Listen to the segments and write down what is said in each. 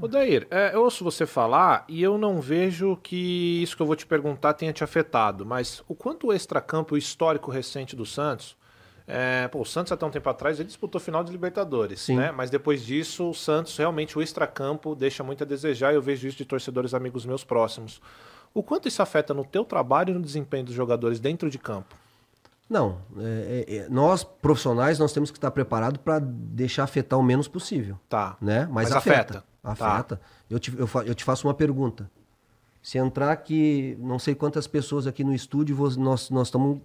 Odair, é, eu ouço você falar e eu não vejo que isso que eu vou te perguntar tenha te afetado, mas o quanto o extracampo histórico recente do Santos é, pô, o Santos até um tempo atrás ele disputou final de Libertadores, Sim. né? Mas depois disso, o Santos realmente o extracampo deixa muito a desejar. E eu vejo isso de torcedores amigos meus próximos. O quanto isso afeta no teu trabalho e no desempenho dos jogadores dentro de campo? Não, é, é, é nós profissionais nós temos que estar preparados para deixar afetar o menos possível. Tá. Né? Mas, Mas afeta. afeta. Afeta. Tá. Eu, te, eu, eu te faço uma pergunta. Se entrar aqui, não sei quantas pessoas aqui no estúdio, nós, nós estamos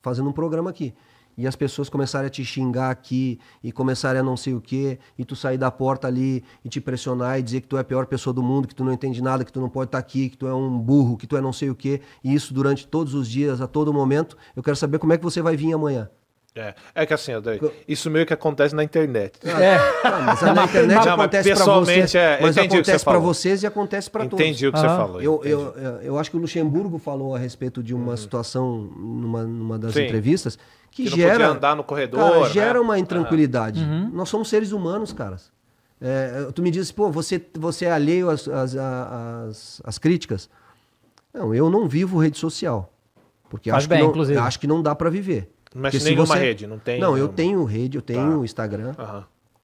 fazendo um programa aqui. E as pessoas começarem a te xingar aqui, e começarem a não sei o quê, e tu sair da porta ali e te pressionar e dizer que tu é a pior pessoa do mundo, que tu não entende nada, que tu não pode estar tá aqui, que tu é um burro, que tu é não sei o quê, e isso durante todos os dias, a todo momento, eu quero saber como é que você vai vir amanhã. É, é que assim, isso meio que acontece na internet. É, não, mas na internet não, acontece para vocês, é, mas acontece para vocês e acontece para todos. Entendi o que ah. você falou. Eu, eu, eu, acho que o Luxemburgo falou a respeito de uma hum. situação numa, numa das Sim. entrevistas que, que gera andar no corredor, cara, né? gera né? uma intranquilidade. Ah. Uhum. Nós somos seres humanos, caras. É, tu me diz, pô, você, você é alheio às, às, às, às críticas. Não, eu não vivo rede social. Porque acho, bem, que não, acho que não dá para viver. Não mexe nenhuma você... rede, não tem. Não, eu tenho rede, eu tenho tá. Instagram uhum.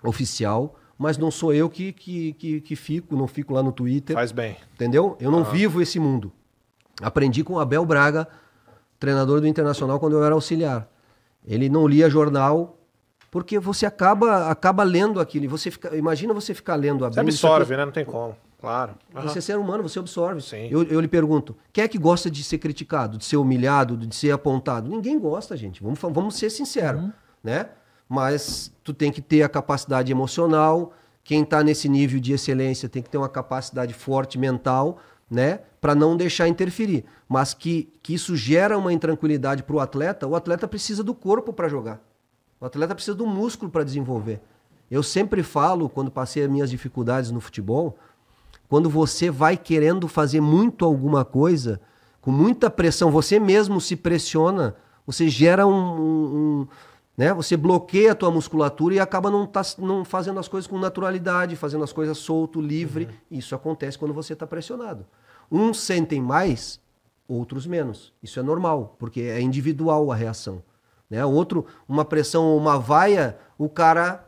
oficial, mas não sou eu que, que, que, que, fico, não fico lá no Twitter. Faz bem. Entendeu? Eu não uhum. vivo esse mundo. Aprendi com o Abel Braga, treinador do Internacional, quando eu era auxiliar. Ele não lia jornal, porque você acaba acaba lendo aquilo. E você fica, imagina você ficar lendo a Você absorve, né? Não tem como. Claro. Uhum. Você é ser humano, você absorve. Sim. Eu, eu lhe pergunto: quem é que gosta de ser criticado, de ser humilhado, de ser apontado? Ninguém gosta, gente. Vamos, vamos ser sinceros. Uhum. Né? Mas tu tem que ter a capacidade emocional. Quem está nesse nível de excelência tem que ter uma capacidade forte mental, né? Para não deixar interferir. Mas que, que isso gera uma intranquilidade para o atleta. O atleta precisa do corpo para jogar. O atleta precisa do músculo para desenvolver. Eu sempre falo, quando passei as minhas dificuldades no futebol, quando você vai querendo fazer muito alguma coisa, com muita pressão, você mesmo se pressiona, você gera um. um, um né? Você bloqueia a tua musculatura e acaba não, tá, não fazendo as coisas com naturalidade, fazendo as coisas solto, livre. Uhum. Isso acontece quando você está pressionado. Uns sentem mais, outros menos. Isso é normal, porque é individual a reação. Né? Outro, uma pressão ou uma vaia, o cara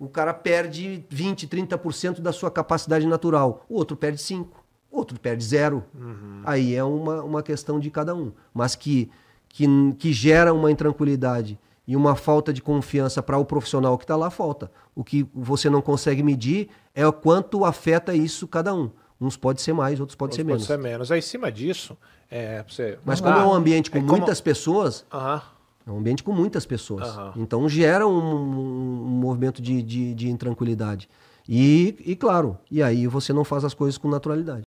o cara perde 20, 30% da sua capacidade natural. O outro perde 5, o outro perde zero. Uhum. Aí é uma, uma questão de cada um. Mas que, que, que gera uma intranquilidade e uma falta de confiança para o profissional que está lá, falta. O que você não consegue medir é o quanto afeta isso cada um. Uns pode ser mais, outros pode outros ser menos. Pode ser menos. Aí, em cima disso, é, você... Mas como ah, é um ambiente com é como... muitas pessoas, é um ambiente com muitas pessoas. Então gera um, um, movimento de, de, de intranquilidade. E, e, claro, e aí você não faz as coisas com naturalidade.